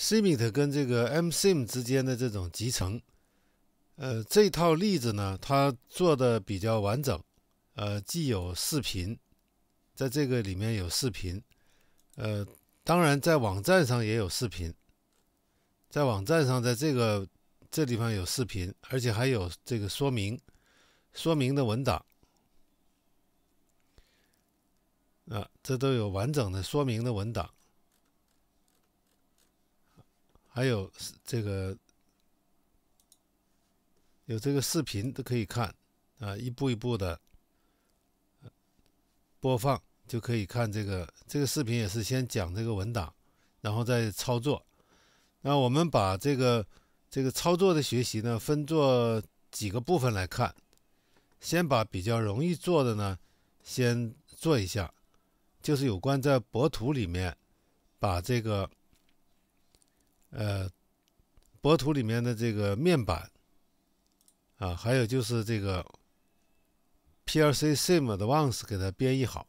Simit 跟这个 Msim 之间的这种集成，呃，这套例子呢，它做的比较完整，呃，既有视频，在这个里面有视频，呃，当然在网站上也有视频，在网站上，在这个这地方有视频，而且还有这个说明说明的文档，啊，这都有完整的说明的文档。还有这个有这个视频都可以看啊，一步一步的播放就可以看这个这个视频也是先讲这个文档，然后再操作。那我们把这个这个操作的学习呢分做几个部分来看，先把比较容易做的呢先做一下，就是有关在博图里面把这个。呃，博图里面的这个面板啊，还有就是这个 PLC Sim 的 ones 给它编译好，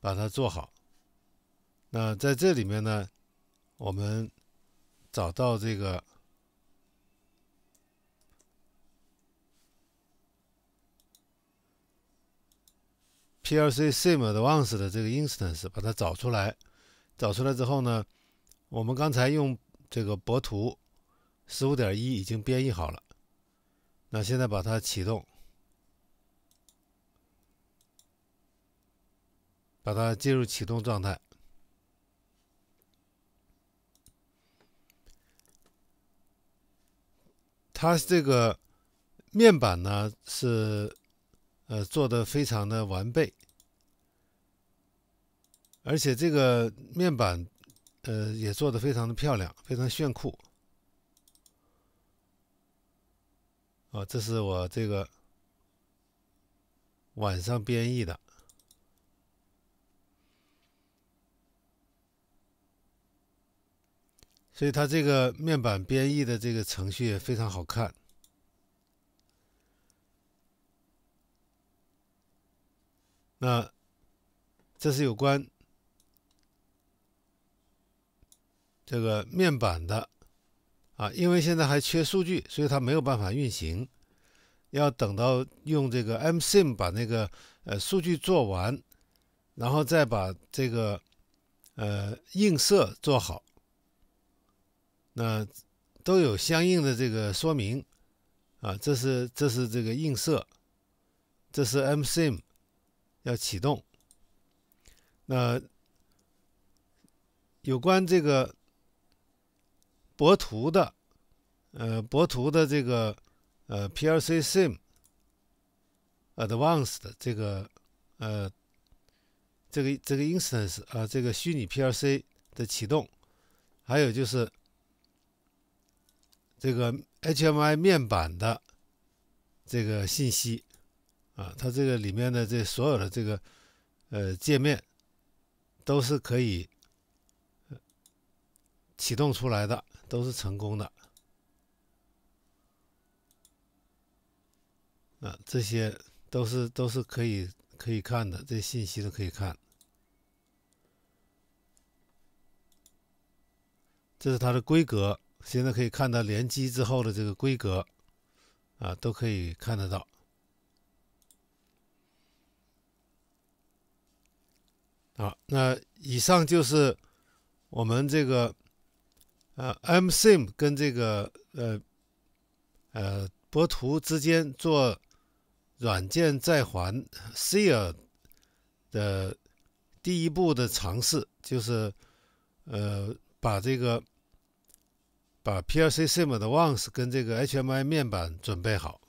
把它做好。那在这里面呢，我们找到这个 PLC Sim 的 ones 的这个 instance，把它找出来。找出来之后呢，我们刚才用这个博图十五点一已经编译好了，那现在把它启动，把它进入启动状态。它这个面板呢是呃做的非常的完备，而且这个面板。呃，也做的非常的漂亮，非常炫酷，啊，这是我这个晚上编译的，所以它这个面板编译的这个程序也非常好看，那这是有关。这个面板的啊，因为现在还缺数据，所以它没有办法运行。要等到用这个 Msim 把那个呃数据做完，然后再把这个呃映射做好。那都有相应的这个说明啊，这是这是这个映射，这是 Msim 要启动。那有关这个。博图的，呃，博图的这个，呃，PLC Sim Advanced 这个，呃，这个这个 instance 啊，这个虚拟 PLC 的启动，还有就是这个 HMI 面板的这个信息啊，它这个里面的这所有的这个，呃，界面都是可以启动出来的。都是成功的，啊，这些都是都是可以可以看的，这信息都可以看。这是它的规格，现在可以看到联机之后的这个规格，啊，都可以看得到。好，那以上就是我们这个。呃，Msim 跟这个呃呃博图之间做软件在环 CIL 的第一步的尝试，就是呃把这个把 PLC Sim 的 Once 跟这个 HMI 面板准备好。